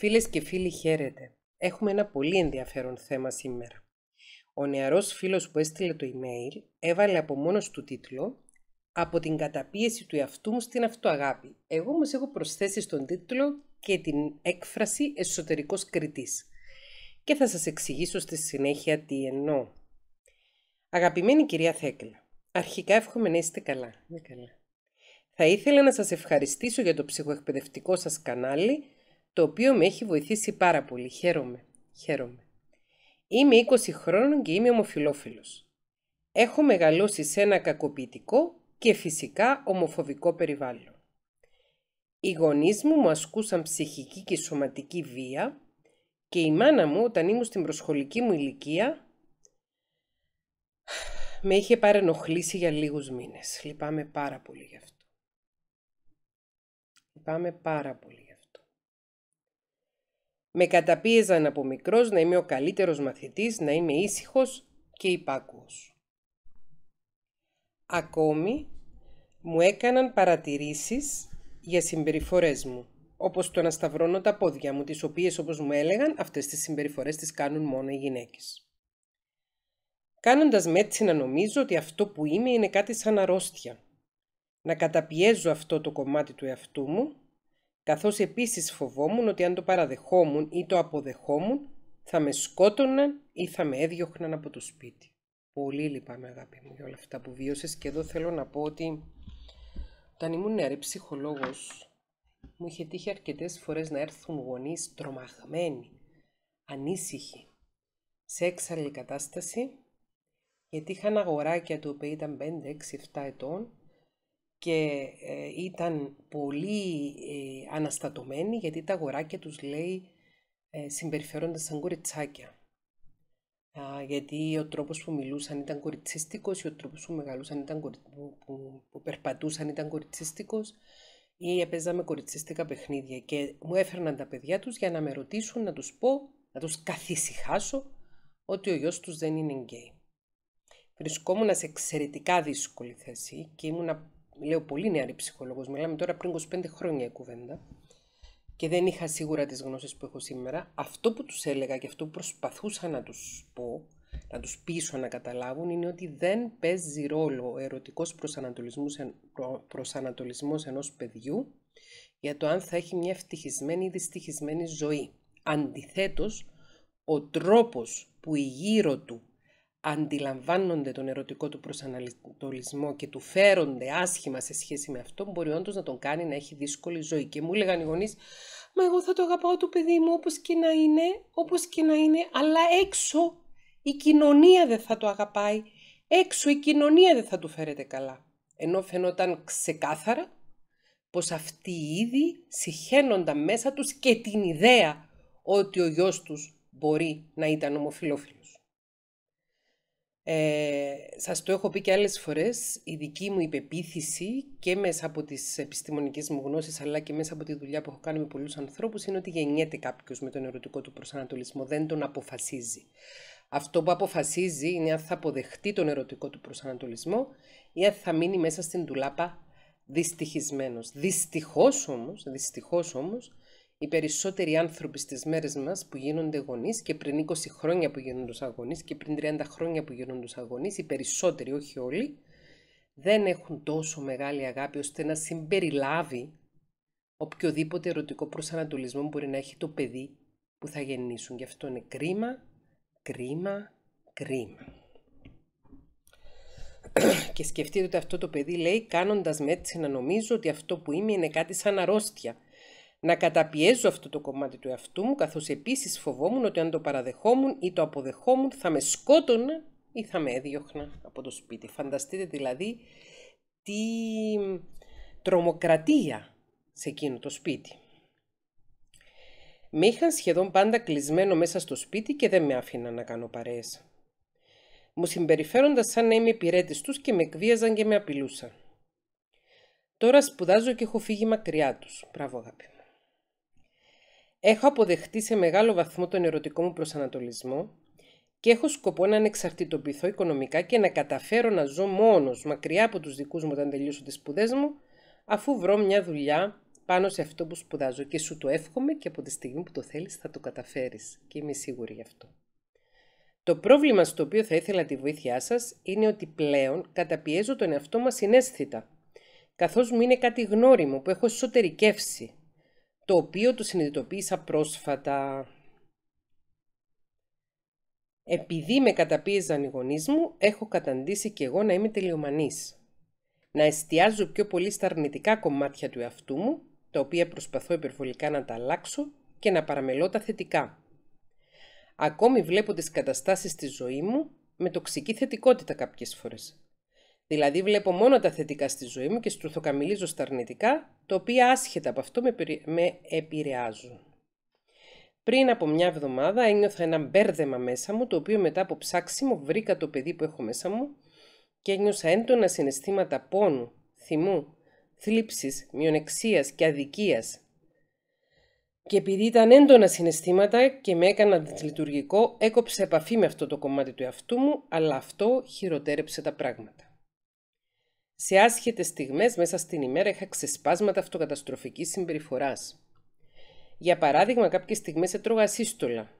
Φίλες και φίλοι χαίρετε. Έχουμε ένα πολύ ενδιαφέρον θέμα σήμερα. Ο νεαρός φίλος που έστειλε το email έβαλε από μόνος του τίτλο «Από την καταπίεση του εαυτού μου στην αυτοαγάπη». Εγώ όμως έχω προσθέσει στον τίτλο και την έκφραση «εσωτερικός κριτής». Και θα σας εξηγήσω στη συνέχεια τι εννοώ. Αγαπημένη κυρία Θέκλα, αρχικά εύχομαι να είστε καλά. Ναι, καλά. Θα ήθελα να σας ευχαριστήσω για το ψυχοεκπαιδευτικό σας κανάλι το οποίο με έχει βοηθήσει πάρα πολύ. Χαίρομαι, χαίρομαι. Είμαι 20 χρόνων και είμαι ομοφιλόφιλος. Έχω μεγαλώσει σε ένα κακοποιητικό και φυσικά ομοφοβικό περιβάλλον. Οι γονείς μου μου ασκούσαν ψυχική και σωματική βία και η μάνα μου όταν ήμουν στην προσχολική μου ηλικία με είχε παρενοχλήσει για λίγους μήνες. Λυπάμαι πάρα πολύ γι' αυτό. Λυπάμαι πάρα πολύ. Με καταπίεζαν από μικρός να είμαι ο καλύτερος μαθητής, να είμαι ήσυχος και υπάκουος. Ακόμη μου έκαναν παρατηρήσεις για συμπεριφορές μου, όπως το να σταυρώνω τα πόδια μου, τις οποίες όπως μου έλεγαν αυτές τις συμπεριφορές τις κάνουν μόνο οι γυναίκες. Κάνοντας με έτσι να νομίζω ότι αυτό που είμαι είναι κάτι σαν αρρώστια. Να καταπιέζω αυτό το κομμάτι του εαυτού μου καθώς επίσης φοβόμουν ότι αν το παραδεχόμουν ή το αποδεχόμουν, θα με σκότωναν ή θα με έδιωχναν από το σπίτι. Πολύ λυπάμαι αγάπη μου για όλα αυτά που βίωσες και εδώ θέλω να πω ότι όταν ήμουν νεαρή ψυχολόγος μου είχε τύχει αρκετές φορές να έρθουν γονείς τρομαγμένοι, ανήσυχοι, σε έξαλλη κατάσταση γιατί είχαν αγοράκια του οποία ήταν 5, 6, 7 ετών και ε, ήταν πολύ ε, αναστατωμένοι γιατί τα αγοράκια τους λέει ε, σαν κοριτσάκια. Α, γιατί ο τρόπος που μιλούσαν ήταν κοριτσιστικός ή ο τρόπος που μεγαλούσαν ήταν κορι... που, περπατούσαν ήταν κοριτσιστικός ή έπαιζα κοριτσιστικά παιχνίδια και μου έφερναν τα παιδιά τους για να με ρωτήσουν, να τους πω, να τους καθησυχάσω ότι ο γιος τους δεν είναι γκέι. Βρισκόμουν σε εξαιρετικά δύσκολη θέση και ήμουνα λέω πολύ νεαρή ψυχολογο, μιλάμε τώρα πριν 25 χρόνια η κουβέντα και δεν είχα σίγουρα τις γνώσεις που έχω σήμερα, αυτό που τους έλεγα και αυτό που προσπαθούσα να τους πω, να τους πείσω να καταλάβουν, είναι ότι δεν παίζει ρόλο ο ερωτικός προσανατολισμός ενό ενός παιδιού για το αν θα έχει μια ευτυχισμένη ή δυστυχισμένη ζωή. Αντιθέτως, ο τρόπος που η γύρω του αντιλαμβάνονται τον ερωτικό του προσανατολισμό και του φέρονται άσχημα σε σχέση με αυτό, μπορεί όντως να τον κάνει να έχει δύσκολη ζωή. Και μου έλεγαν οι γονείς, Μα εγώ θα το αγαπάω το παιδί μου όπως και να είναι, όπως και να είναι, αλλά έξω η κοινωνία δεν θα το αγαπάει. Έξω η κοινωνία δεν θα του φέρεται καλά. Ενώ φαινόταν ξεκάθαρα πως αυτοί ήδη συχαίνονταν μέσα τους και την ιδέα ότι ο γιος τους μπορεί να ήταν ομοφιλόφιλος. Ε, σας το έχω πει και άλλες φορές, η δική μου υπεποίθηση και μέσα από τις επιστημονικές μου γνώσεις αλλά και μέσα από τη δουλειά που έχω κάνει με πολλούς ανθρώπους είναι ότι γεννιέται κάποιος με τον ερωτικό του προσανατολισμό, δεν τον αποφασίζει. Αυτό που αποφασίζει είναι αν θα αποδεχτεί τον ερωτικό του προσανατολισμό ή αν θα μείνει μέσα στην τουλάπα δυστυχισμένος. Δυστυχώς όμως, δυστυχώς όμως, οι περισσότεροι άνθρωποι στις μέρες μας που γίνονται γονείς και πριν 20 χρόνια που γίνονται αγωνεί και πριν 30 χρόνια που γίνονται αγωνεί, οι περισσότεροι, όχι όλοι, δεν έχουν τόσο μεγάλη αγάπη ώστε να συμπεριλάβει οποιοδήποτε ερωτικό προσανατολισμό μπορεί να έχει το παιδί που θα γεννήσουν. Γι' αυτό είναι κρίμα, κρίμα, κρίμα. και σκεφτείτε ότι αυτό το παιδί λέει κάνοντας με έτσι να νομίζω ότι αυτό που είμαι είναι κάτι σαν αρρώστια να καταπιέζω αυτό το κομμάτι του εαυτού μου, καθώς επίσης φοβόμουν ότι αν το παραδεχόμουν ή το αποδεχόμουν θα με σκότωνα ή θα με έδιωχνα από το σπίτι. Φανταστείτε δηλαδή τι τρομοκρατία σε εκείνο το σπίτι. Με είχαν σχεδόν πάντα κλεισμένο μέσα στο σπίτι και δεν με άφηναν να κάνω παρέες. Μου συμπεριφέροντα σαν να είμαι υπηρέτης τους και με εκβίαζαν και με απειλούσαν. Τώρα σπουδάζω και έχω φύγει μακριά τους. Μπράβο, Έχω αποδεχτεί σε μεγάλο βαθμό τον ερωτικό μου προσανατολισμό και έχω σκοπό να ανεξαρτητοποιηθώ οικονομικά και να καταφέρω να ζω μόνος, μακριά από τους δικούς μου όταν τελειώσω τις σπουδές μου, αφού βρω μια δουλειά πάνω σε αυτό που σπουδάζω και σου το εύχομαι και από τη στιγμή που το θέλεις θα το καταφέρεις και είμαι σίγουρη γι' αυτό. Το πρόβλημα στο οποίο θα ήθελα τη βοήθειά σας είναι ότι πλέον καταπιέζω τον εαυτό μας συνέσθητα, καθώς μου είναι κάτι γνώριμο που έχω εσωτερικεύσει το οποίο το συνειδητοποίησα πρόσφατα. Επειδή με καταπίεζαν οι γονείς μου, έχω καταντήσει και εγώ να είμαι τελειομανής. Να εστιάζω πιο πολύ στα αρνητικά κομμάτια του εαυτού μου, τα οποία προσπαθώ υπερβολικά να τα αλλάξω και να παραμελώ τα θετικά. Ακόμη βλέπω τις καταστάσεις στη ζωή μου με τοξική θετικότητα κάποιες φορές. Δηλαδή βλέπω μόνο τα θετικά στη ζωή μου και στρουθοκαμιλίζω στα αρνητικά, τα οποία άσχετα από αυτό με επηρεάζουν. Πριν από μια εβδομάδα ένιωθα ένα μπέρδεμα μέσα μου, το οποίο μετά από ψάξιμο βρήκα το παιδί που έχω μέσα μου και ένιωσα έντονα συναισθήματα πόνου, θυμού, θλίψης, μειονεξίας και αδικίας. Και επειδή ήταν έντονα συναισθήματα και με έκανα λειτουργικό, έκοψε επαφή με αυτό το κομμάτι του εαυτού μου, αλλά αυτό χειροτέρεψε τα πράγματα. Σε άσχετες στιγμές μέσα στην ημέρα είχα ξεσπάσματα αυτοκαταστροφικής συμπεριφοράς. Για παράδειγμα, κάποιες στιγμές έτρωγα σύστολα.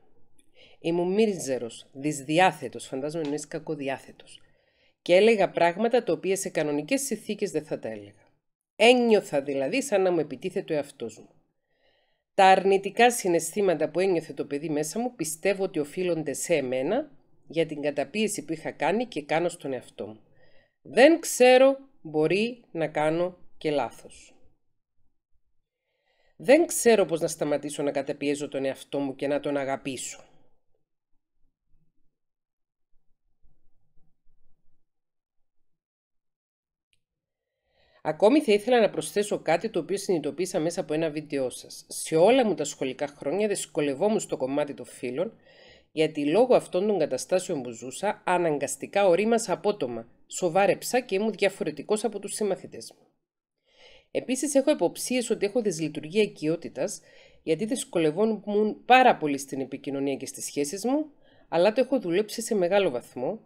Ήμουν μύρζερο, δυσδιάθετος, φαντάζομαι είναι κακοδιάθετος. Και έλεγα πράγματα τα οποία σε κανονικές συνθήκες δεν θα τα έλεγα. Ένιωθα δηλαδή σαν να μου επιτίθεται ο εαυτός μου. Τα αρνητικά συναισθήματα που ένιωθε το παιδί μέσα μου πιστεύω ότι οφείλονται σε εμένα για την καταπίεση που είχα κάνει και κάνω στον εαυτό μου. Δεν ξέρω μπορεί να κάνω και λάθος. Δεν ξέρω πώς να σταματήσω να καταπιέζω τον εαυτό μου και να τον αγαπήσω. Ακόμη θα ήθελα να προσθέσω κάτι το οποίο συνειδητοποίησα μέσα από ένα βίντεο σας. Σε όλα μου τα σχολικά χρόνια δυσκολευόμουν στο κομμάτι των φίλων γιατί λόγω αυτών των καταστάσεων που ζούσα, αναγκαστικά ορίμασα απότομα, σοβάρεψα και ήμουν διαφορετικός από τους συμμαθητές μου. Επίσης, έχω υποψίες ότι έχω δυσλειτουργία οικειότητας, γιατί δυσκολευόμουν πάρα πολύ στην επικοινωνία και στις σχέσεις μου, αλλά το έχω δουλέψει σε μεγάλο βαθμό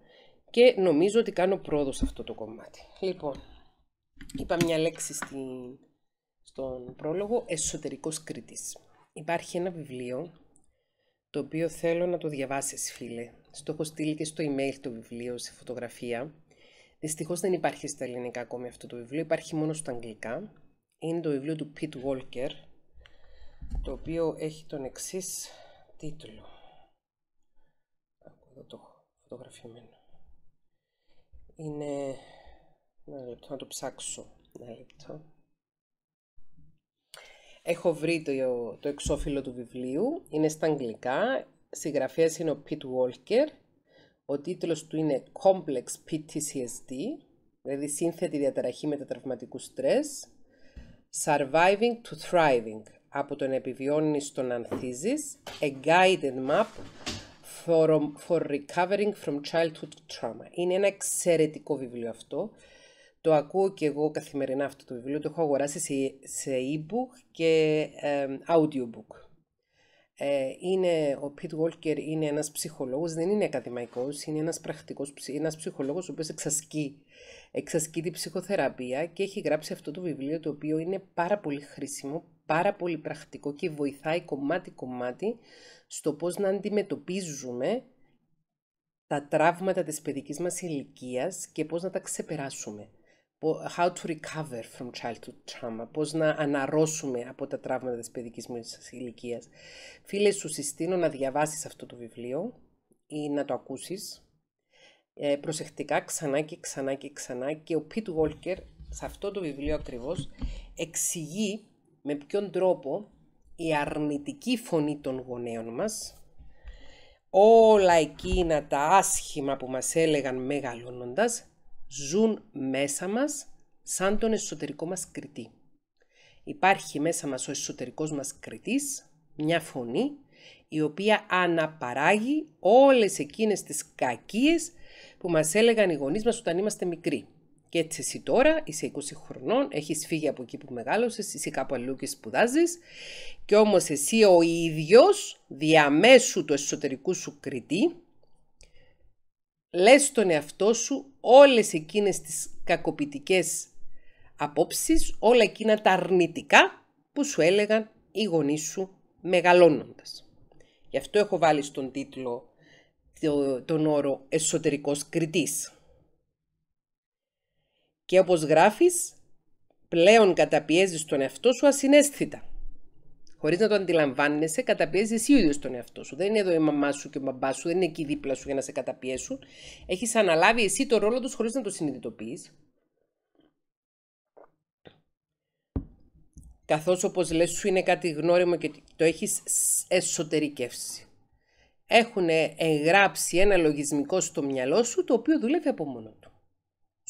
και νομίζω ότι κάνω πρόοδο σε αυτό το κομμάτι. Λοιπόν, είπα μια λέξη στον πρόλογο, εσωτερικός κριτής. Υπάρχει ένα βιβλίο το οποίο θέλω να το διαβάσεις φίλε. Στο έχω στείλει και στο email το βιβλίο σε φωτογραφία. Δυστυχώς δεν υπάρχει στα ελληνικά ακόμη αυτό το βιβλίο, υπάρχει μόνο στα αγγλικά. Είναι το βιβλίο του Pete Walker, το οποίο έχει τον εξής τίτλο. Ακούω εδώ το φωτογραφημένο. Είναι... λεπτό να το ψάξω. Ένα λεπτό. Έχω βρει το, το εξώφυλλο του βιβλίου, είναι στα αγγλικά, συγγραφέας είναι ο Pete Walker, ο τίτλος του είναι Complex PTSD, δηλαδή σύνθετη διαταραχή μετατραυματικού στρες, Surviving to Thriving, από τον επιβιώνει στον ανθίζεις, A Guided Map for, for Recovering from Childhood Trauma. Είναι ένα εξαιρετικό βιβλίο αυτό. Το ακούω και εγώ καθημερινά αυτό το βιβλίο, το έχω αγοράσει σε e-book και audiobook. Ε, είναι, ο Pete Walker είναι ένας ψυχολόγος, δεν είναι ακαδημαϊκός, είναι ένας πρακτικός, ένας ψυχολόγος ο οποίος εξασκεί, εξασκεί την ψυχοθεραπεία και έχει γράψει αυτό το βιβλίο το οποίο είναι πάρα πολύ χρήσιμο, πάρα πολύ πρακτικό και βοηθάει κομμάτι-κομμάτι στο πώς να αντιμετωπίζουμε τα τραύματα της παιδικής μας ηλικίας και πώς να τα ξεπεράσουμε how to recover from childhood trauma, πώς να αναρρώσουμε από τα τραύματα της παιδικής μας ηλικίας. Φίλε, σου συστήνω να διαβάσεις αυτό το βιβλίο ή να το ακούσεις ε, προσεκτικά ξανά και ξανά και ξανά και ο Πιτ Walker σε αυτό το βιβλίο ακριβώς εξηγεί με ποιον τρόπο η αρνητική φωνή των γονέων μας όλα εκείνα τα άσχημα που μας έλεγαν μεγαλώνοντας ζουν μέσα μας σαν τον εσωτερικό μας κριτή. Υπάρχει μέσα μας ο εσωτερικός μας κριτής, μια φωνή, η οποία αναπαράγει όλες εκείνες τις κακίες που μας έλεγαν οι γονείς μας όταν είμαστε μικροί. Και έτσι εσύ τώρα είσαι 20 χρονών, έχεις φύγει από εκεί που μεγάλωσες, είσαι κάπου αλλού και σπουδάζεις και όμως εσύ ο ίδιος διαμέσου του εσωτερικού σου κριτή λες τον εαυτό σου όλες εκείνες τις κακοπιτικές απόψεις, όλα εκείνα τα αρνητικά που σου έλεγαν οι γονείς σου μεγαλώνοντας. Γι' αυτό έχω βάλει στον τίτλο τον όρο «Εσωτερικός κριτής». Και όπως γράφεις, πλέον καταπιέζεις τον εαυτό σου ασυναίσθητα χωρίς να το αντιλαμβάνεσαι, καταπιέζεις εσύ ο ίδιος τον εαυτό σου. Δεν είναι εδώ η μαμά σου και ο μπαμπάς σου, δεν είναι εκεί δίπλα σου για να σε καταπιέσουν. Έχεις αναλάβει εσύ το ρόλο τους χωρίς να το συνειδητοποιείς. Καθώς όπως λες σου είναι κάτι γνώριμο και το έχεις εσωτερικεύσει. Έχουν εγγράψει ένα λογισμικό στο μυαλό σου το οποίο δουλεύει από μόνο του.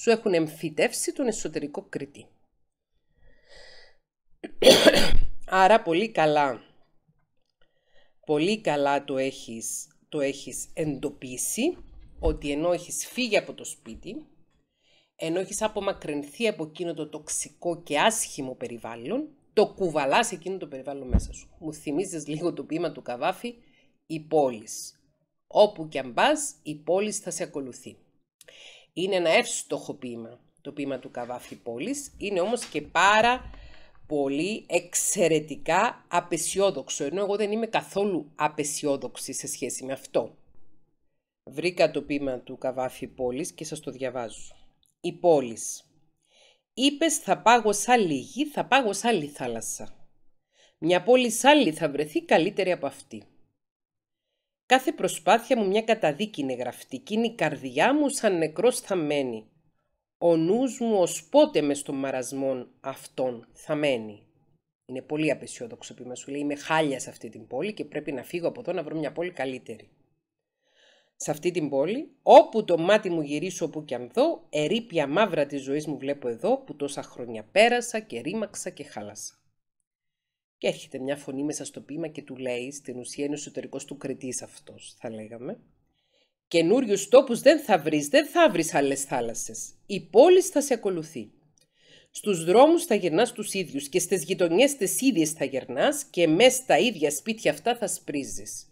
Σου έχουν εμφυτεύσει τον εσωτερικό κριτή. Άρα πολύ καλά, πολύ καλά το έχεις, το έχεις εντοπίσει, ότι ενώ έχεις φύγει από το σπίτι, ενώ έχεις απομακρυνθεί από εκείνο το τοξικό και άσχημο περιβάλλον, το κουβαλάς εκείνο το περιβάλλον μέσα σου. Μου θυμίζεις λίγο το ποίημα του Καβάφη, η πόλης. Όπου και αν πας, η πόλης θα σε ακολουθεί. Είναι ένα εύστοχο ποίημα, το ποίημα του Καβάφη πόλης, είναι όμως και πάρα πολύ εξαιρετικά απεσιόδοξο, ενώ εγώ δεν είμαι καθόλου απεσιόδοξη σε σχέση με αυτό. Βρήκα το πείμα του Καβάφη Πόλης και σας το διαβάζω. Η Πόλης. Είπες θα πάγω σ' άλλη γη, θα πάγω σ' άλλη θάλασσα. Μια πόλη σ' άλλη θα βρεθεί καλύτερη από αυτή. Κάθε προσπάθεια μου μια καταδίκη είναι γραφτή είναι η καρδιά μου σαν νεκρός θα μένει ο νους μου ως πότε μες στον μαρασμόν αυτόν θα μένει. Είναι πολύ απεσιόδοξο πείμα σου λέει, είμαι χάλια σε αυτή την πόλη και πρέπει να φύγω από εδώ να βρω μια πόλη καλύτερη. Σε αυτή την πόλη, όπου το μάτι μου γυρίσω όπου και αν δω, ερήπια μαύρα της ζωής μου βλέπω εδώ που τόσα χρόνια πέρασα και ρήμαξα και χάλασα. Και έρχεται μια φωνή μέσα στο πείμα και του λέει, στην ουσία είναι ο του κριτής αυτός, θα λέγαμε, Καινούριους τόπους δεν θα βρεις, δεν θα βρεις άλλες θάλασσες. Η πόλη θα σε ακολουθεί. Στους δρόμους θα γυρνάς τους ίδιους και στις γειτονιές τις ίδιες θα γυρνάς και μέσα στα ίδια σπίτια αυτά θα σπρίζεις.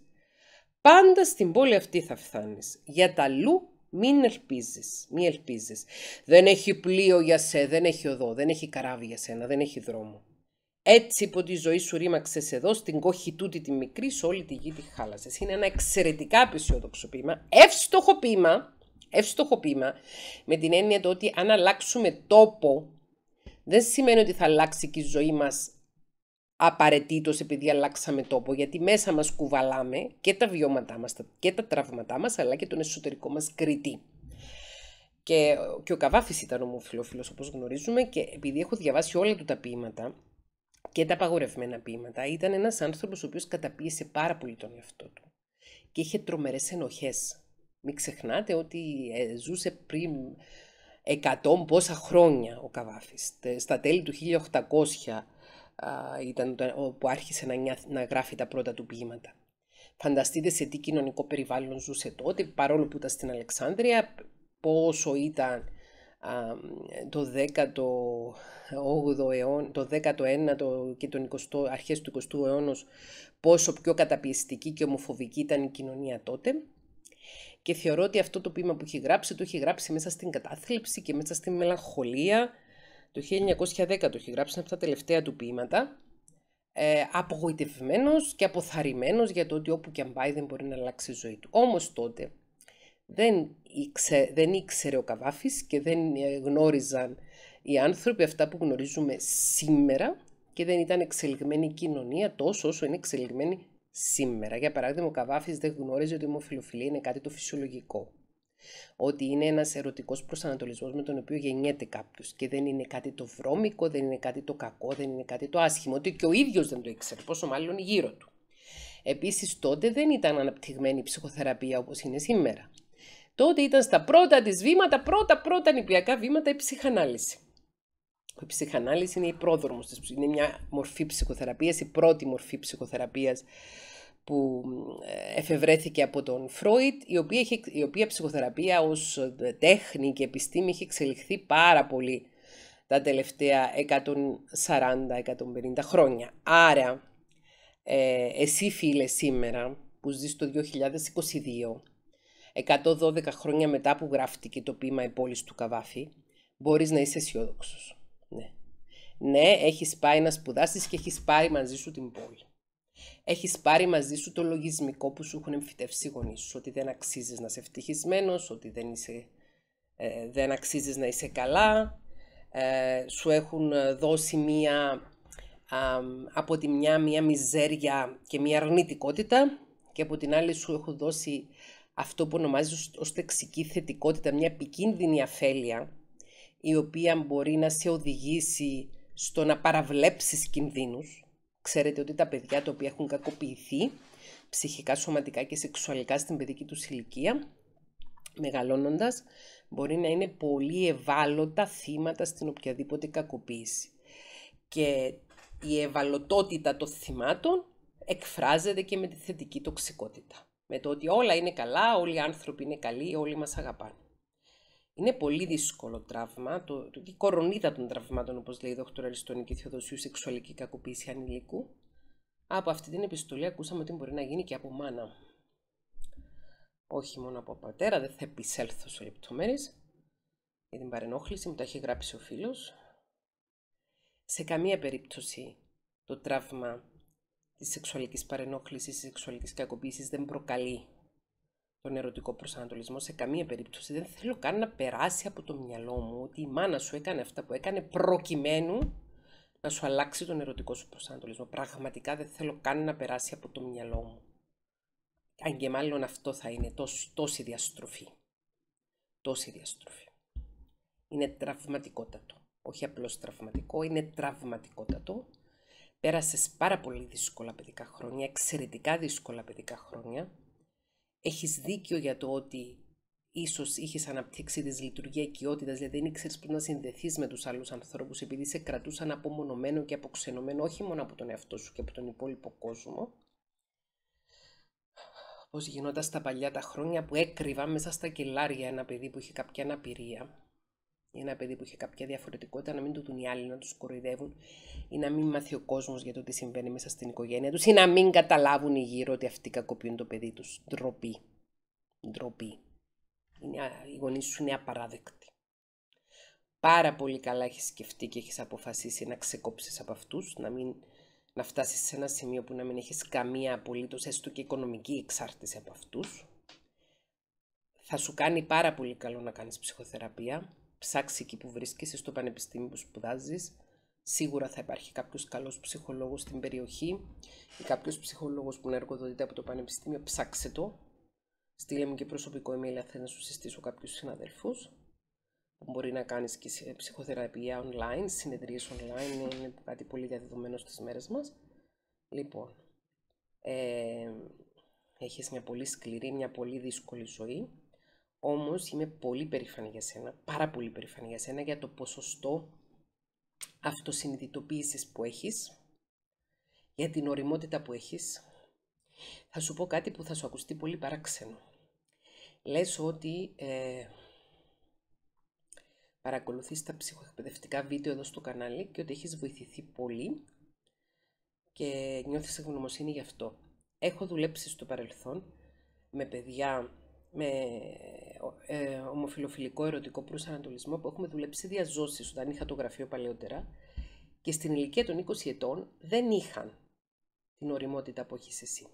Πάντα στην πόλη αυτή θα φθάνεις. Για τα λου μην ελπίζεις, μην ελπίζεις. Δεν έχει πλοίο για σέ, δεν έχει οδό, δεν έχει καράβι για σένα, δεν έχει δρόμο. Έτσι που τη ζωή σου ρίμαξες εδώ, στην κόχη τούτη τη μικρή, σε όλη τη γη τη χάλασες. Είναι ένα εξαιρετικά απεσιόδοξο πείμα. εύστοχο πείμα, εύστοχο με την έννοια το ότι αν αλλάξουμε τόπο, δεν σημαίνει ότι θα αλλάξει και η ζωή μας απαραίτητος επειδή αλλάξαμε τόπο, γιατί μέσα μας κουβαλάμε και τα βιώματά μας και τα τραύματά μας, αλλά και τον εσωτερικό μας κριτή. Και, και ο Καβάφης ήταν ο όπως γνωρίζουμε και επειδή έχω διαβάσει όλα του τα ποίηματα, και τα απαγορευμένα ποίηματα, ήταν ένας άνθρωπος ο οποίος καταπίεσε πάρα πολύ τον εαυτό του και είχε τρομερές ενοχές. Μην ξεχνάτε ότι ε, ζούσε πριν εκατόν πόσα χρόνια ο Καβάφης. Στα τέλη του 1800 ήταν που άρχισε να γράφει τα πρώτα του ποίηματα. Φανταστείτε σε τι κοινωνικό περιβάλλον ζούσε τότε, παρόλο που ήταν στην Αλεξάνδρεια, πόσο ήταν το 18ο αιώνα, το 19ο και τον 20ο, αρχές του 20ου αιώνα πόσο πιο καταπιεστική και ομοφοβική ήταν η κοινωνία τότε. Και θεωρώ ότι αυτό το ποίημα που έχει γράψει, το έχει γράψει μέσα στην κατάθλιψη και μέσα στην μελαγχολία. Το 1910 το έχει γράψει, από τα τελευταία του ποίηματα. Ε, απογοητευμένος και αποθαρρυμένος για το ότι όπου και αν πάει δεν μπορεί να αλλάξει η ζωή του. Όμως τότε, δεν, ήξε, δεν ήξερε ο Καβάφης και δεν ε, γνώριζαν οι άνθρωποι αυτά που γνωρίζουμε σήμερα και δεν ήταν εξελιγμένη η κοινωνία τόσο όσο είναι εξελιγμένη σήμερα. Για παράδειγμα, ο Καβάφης δεν γνώριζε ότι η ομοφιλοφιλία είναι κάτι το φυσιολογικό. Ότι είναι ένας ερωτικός προσανατολισμός με τον οποίο γεννιέται κάποιος και δεν είναι κάτι το βρώμικο, δεν είναι κάτι το κακό, δεν είναι κάτι το άσχημο. Ότι και ο ίδιος δεν το ήξερε, πόσο μάλλον γύρω του. Επίσης, τότε δεν ήταν αναπτυγμένη η ψυχοθεραπεία όπως είναι σήμερα. Τότε ήταν στα πρώτα της βήματα, πρώτα πρώτα νηπιακά βήματα η ψυχανάλυση. Η ψυχανάλυση είναι η πρόδρομος της, είναι μια μορφή ψυχοθεραπείας, η πρώτη μορφή ψυχοθεραπείας που ε, εφευρέθηκε από τον Φρόιτ, η οποία, η οποία ψυχοθεραπεία ως ε, τέχνη και επιστήμη έχει εξελιχθεί πάρα πολύ τα τελευταία 140-150 χρόνια. Άρα, ε, εσύ φίλε σήμερα που ζεις το 2022, 112 χρόνια μετά που γράφτηκε το ποίημα «Η πόλη του Καβάφη», μπορείς να είσαι αισιόδοξος. Ναι. ναι, έχεις πάει να σπουδάσεις και έχεις πάρει μαζί σου την πόλη. Έχεις πάρει μαζί σου το λογισμικό που σου έχουν εμφυτεύσει οι γονείς σου, ότι δεν αξίζεις να είσαι ευτυχισμένος, ότι δεν, είσαι, ε, δεν αξίζεις να είσαι καλά, ε, σου έχουν ε, δώσει μία από τη μια μία μιζέρια και μία αρνητικότητα και από την άλλη σου έχουν δώσει αυτό που ονομάζει ως τεξική θετικότητα, μια επικίνδυνη αφέλεια, η οποία μπορεί να σε οδηγήσει στο να παραβλέψεις κινδύνους. Ξέρετε ότι τα παιδιά τα οποία έχουν κακοποιηθεί ψυχικά, σωματικά και σεξουαλικά στην παιδική τους ηλικία, μεγαλώνοντας, μπορεί να είναι πολύ ευάλωτα θύματα στην οποιαδήποτε κακοποίηση. Και η ευαλωτότητα των θυμάτων εκφράζεται και με τη θετική τοξικότητα με το ότι όλα είναι καλά, όλοι οι άνθρωποι είναι καλοί, όλοι μας αγαπάνε. Είναι πολύ δύσκολο τραύμα, το, το, η κορονίδα των τραυμάτων, όπως λέει η δόκτωρα Αριστονική Θεοδοσίου, σεξουαλική κακοποίηση ανηλίκου. Από αυτή την επιστολή ακούσαμε ότι μπορεί να γίνει και από μάνα. Όχι μόνο από πατέρα, δεν θα επισέλθω σε λεπτομέρειες για την παρενόχληση, μου τα έχει γράψει ο φίλος. Σε καμία περίπτωση το τραύμα της σεξουαλικής παρενόχλησης της σεξουαλικής κακοποίησης δεν προκαλεί τον ερωτικό προσανατολισμό σε καμία περίπτωση. Δεν θέλω καν να περάσει από το μυαλό μου ότι η μάνα σου έκανε αυτά που έκανε προκειμένου να σου αλλάξει τον ερωτικό σου προσανατολισμό. Πραγματικά δεν θέλω καν να περάσει από το μυαλό μου. Αν και μάλλον αυτό θα είναι τόσο τόση διαστροφή. Τόση διαστροφή. Είναι τραυματικότατο. Όχι απλώς τραυματικό, είναι τραυματικότατο Πέρασες πάρα πολύ δύσκολα παιδικά χρόνια, εξαιρετικά δύσκολα παιδικά χρόνια. Έχεις δίκιο για το ότι ίσως είχες αναπτύξει τη λειτουργία οικειότητας, δηλαδή δεν ήξερες πώς να συνδεθείς με τους άλλους ανθρώπους επειδή σε κρατούσαν απομονωμένο και αποξενωμένο όχι μόνο από τον εαυτό σου και από τον υπόλοιπο κόσμο. Πώς γινόταν στα παλιά τα χρόνια που έκρυβα μέσα στα κελάρια ένα παιδί που είχε κάποια αναπηρία ένα παιδί που είχε κάποια διαφορετικότητα, να μην του δουν οι άλλοι να τους κοροϊδεύουν ή να μην μάθει ο κόσμος για το τι συμβαίνει μέσα στην οικογένεια τους ή να μην καταλάβουν οι γύρω ότι αυτοί κακοποιούν το παιδί τους. Ντροπή. Ντροπή. Οι γονείς σου είναι απαράδεκτοι. Πάρα πολύ καλά έχεις σκεφτεί και έχεις αποφασίσει να ξεκόψεις από αυτούς, να μην να φτάσεις σε ένα σημείο που να μην έχεις καμία απολύτως έστω και οικονομική εξάρτηση από αυτούς. Θα σου κάνει πάρα πολύ καλό να κάνεις ψυχοθεραπεία ψάξεις εκεί που βρίσκεσαι στο πανεπιστήμιο που σπουδάζεις. Σίγουρα θα υπάρχει κάποιος καλός ψυχολόγος στην περιοχή ή κάποιος ψυχολόγος που να εργοδοτείται από το πανεπιστήμιο, ψάξε το. Στείλε μου και προσωπικό email αν θέλεις να σου συστήσω κάποιους συναδελφούς. Μπορεί να κάνεις και ψυχοθεραπεία online, συνεδρίες online, είναι κάτι πολύ διαδεδομένο στις μέρες μας. Λοιπόν, ε, έχεις μια πολύ σκληρή, μια πολύ δύσκολη ζωή Όμως, είμαι πολύ περήφανη για σένα, πάρα πολύ περήφανη για σένα για το ποσοστό αυτοσυνειδητοποίησης που έχεις, για την οριμότητα που έχεις. Θα σου πω κάτι που θα σου ακουστεί πολύ παράξενο. Λες ότι ε, παρακολουθείς τα ψυχοεκπαιδευτικά βίντεο εδώ στο κανάλι και ότι έχεις βοηθηθεί πολύ και νιώθεις ευγνωμοσύνη γι' αυτό. Έχω δουλέψει στο παρελθόν με παιδιά με ε, ομοφιλοφιλικό ερωτικό προσανατολισμό που έχουμε δουλέψει διαζώσεις όταν είχα το γραφείο παλαιότερα και στην ηλικία των 20 ετών δεν είχαν την οριμότητα που έχεις εσύ.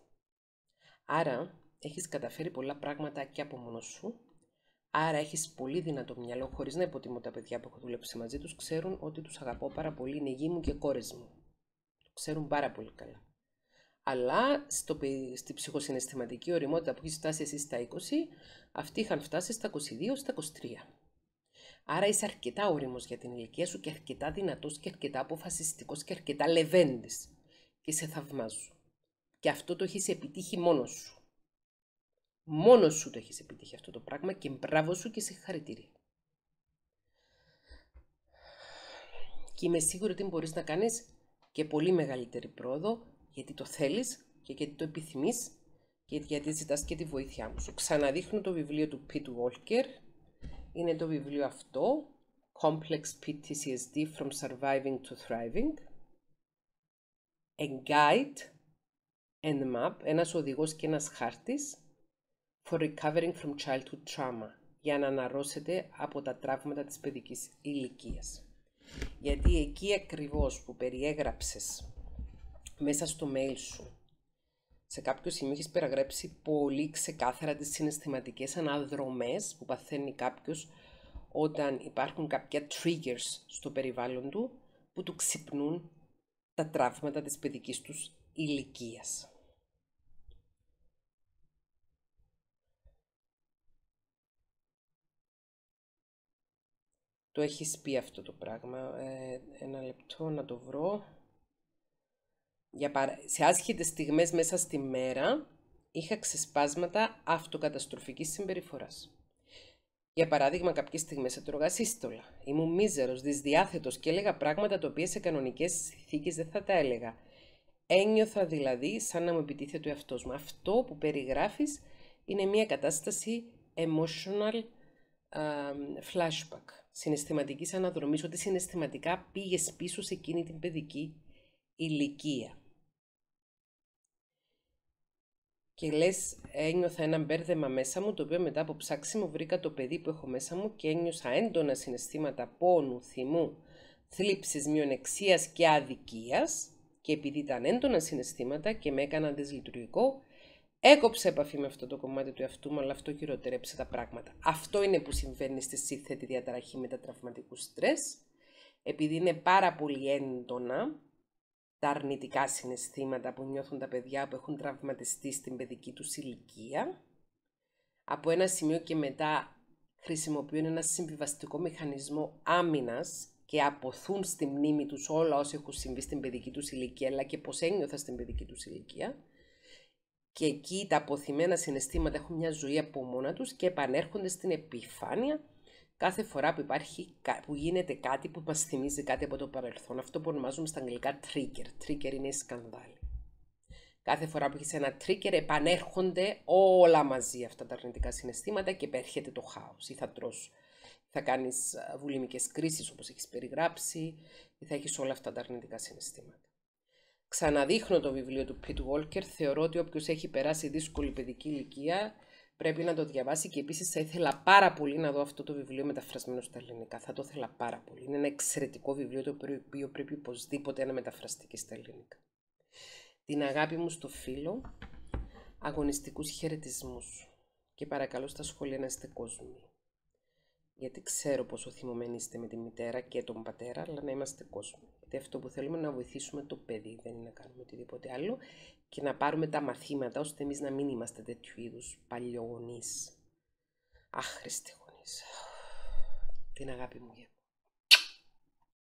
Άρα έχεις καταφέρει πολλά πράγματα και από μόνος σου, άρα έχεις πολύ δυνατό μυαλό, χωρίς να υποτιμώ τα παιδιά που έχω δουλέψει μαζί τους, ξέρουν ότι τους αγαπώ πάρα πολύ, είναι γη μου και κόρες μου. Το ξέρουν πάρα πολύ καλά. Αλλά στο, στη ψυχοσυναισθηματική οριμότητα που έχεις φτάσει εσύ στα 20, αυτοί είχαν φτάσει στα 22, στα 23. Άρα είσαι αρκετά όριμος για την ηλικία σου και αρκετά δυνατός και αρκετά αποφασιστικός και αρκετά λεβέντης. Και σε θαυμάζω. Και αυτό το έχεις επιτύχει μόνος σου. Μόνος σου το έχεις επιτύχει αυτό το πράγμα και μπράβο σου και συγχαρητήρια. Και είμαι σίγουρη ότι μπορείς να κάνεις και πολύ μεγαλύτερη πρόοδο γιατί το θέλεις και γιατί το επιθυμείς και γιατί ζητάς και τη βοήθειά μου. Σου ξαναδείχνω το βιβλίο του Pete Walker. Είναι το βιβλίο αυτό, Complex PTSD From Surviving to Thriving. A Guide and Map, ένας οδηγός και ένας χάρτης for recovering from childhood trauma για να αναρρώσετε από τα τραύματα της παιδικής ηλικίας. Γιατί εκεί ακριβώς που περιέγραψες μέσα στο mail σου. Σε κάποιο σημείο έχεις περιγράψει πολύ ξεκάθαρα τις συναισθηματικές αναδρομές που παθαίνει κάποιος όταν υπάρχουν κάποια triggers στο περιβάλλον του που του ξυπνούν τα τραύματα της παιδικής τους ηλικίας. Το έχεις πει αυτό το πράγμα. Ε, ένα λεπτό να το βρω. Για παρα... Σε άσχητες στιγμές μέσα στη μέρα είχα ξεσπάσματα αυτοκαταστροφικής συμπεριφοράς. Για παράδειγμα, κάποιες στιγμές έτρωγα σύστολα. Ήμουν μίζερος, δυσδιάθετος και έλεγα πράγματα τα οποία σε κανονικές συνθήκες δεν θα τα έλεγα. Ένιωθα δηλαδή σαν να μου επιτίθεται ο εαυτός μου. Αυτό που περιγράφεις είναι μια κατάσταση emotional uh, flashback, συναισθηματικής αναδρομής, ότι συναισθηματικά πήγες πίσω σε εκείνη την παιδική ηλικία. και λες, ένιωθα ένα μπέρδεμα μέσα μου, το οποίο μετά από ψάξιμο βρήκα το παιδί που έχω μέσα μου και ένιωσα έντονα συναισθήματα πόνου, θυμού, θλίψης, μειονεξίας και αδικίας και επειδή ήταν έντονα συναισθήματα και με έκαναν δυσλειτουργικό, έκοψε επαφή με αυτό το κομμάτι του εαυτού μου, αλλά αυτό χειροτερέψε τα πράγματα. Αυτό είναι που συμβαίνει στη σύνθετη διαταραχή μετατραυματικού στρες, επειδή είναι πάρα πολύ έντονα τα αρνητικά συναισθήματα που νιώθουν τα παιδιά που έχουν τραυματιστεί στην παιδική τους ηλικία. Από ένα σημείο και μετά χρησιμοποιούν ένα συμβιβαστικό μηχανισμό άμυνας και αποθούν στη μνήμη τους όλα όσα έχουν συμβεί στην παιδική τους ηλικία, αλλά και πώς ένιωθα στην παιδική τους ηλικία. Και εκεί τα αποθυμένα συναισθήματα έχουν μια ζωή από μόνα τους και επανέρχονται στην επιφάνεια κάθε φορά που, υπάρχει, που γίνεται κάτι που μας θυμίζει κάτι από το παρελθόν, αυτό που ονομάζουμε στα αγγλικά trigger. Trigger είναι σκανδάλι. Κάθε φορά που έχεις ένα trigger επανέρχονται όλα μαζί αυτά τα αρνητικά συναισθήματα και επέρχεται το χάος. Ή θα τρως, θα κάνεις βουλημικές κρίσεις όπως έχεις περιγράψει ή θα έχεις όλα αυτά τα αρνητικά συναισθήματα. Ξαναδείχνω το βιβλίο του Pete Walker, θεωρώ ότι όποιος έχει περάσει δύσκολη παιδική ηλικία πρέπει να το διαβάσει και επίσης θα ήθελα πάρα πολύ να δω αυτό το βιβλίο μεταφρασμένο στα ελληνικά. Θα το ήθελα πάρα πολύ. Είναι ένα εξαιρετικό βιβλίο το οποίο πρέπει οπωσδήποτε να μεταφραστεί και στα ελληνικά. Την αγάπη μου στο φίλο, αγωνιστικούς χαιρετισμούς και παρακαλώ στα σχόλια να είστε κόσμοι γιατί ξέρω πόσο θυμωμένοι είστε με τη μητέρα και τον πατέρα, αλλά να είμαστε κόσμο. Γιατί αυτό που θέλουμε είναι να βοηθήσουμε το παιδί, δεν είναι να κάνουμε οτιδήποτε άλλο και να πάρουμε τα μαθήματα ώστε εμείς να μην είμαστε τέτοιου είδους παλιογονείς. Άχρηστε γονείς. Την αγάπη μου για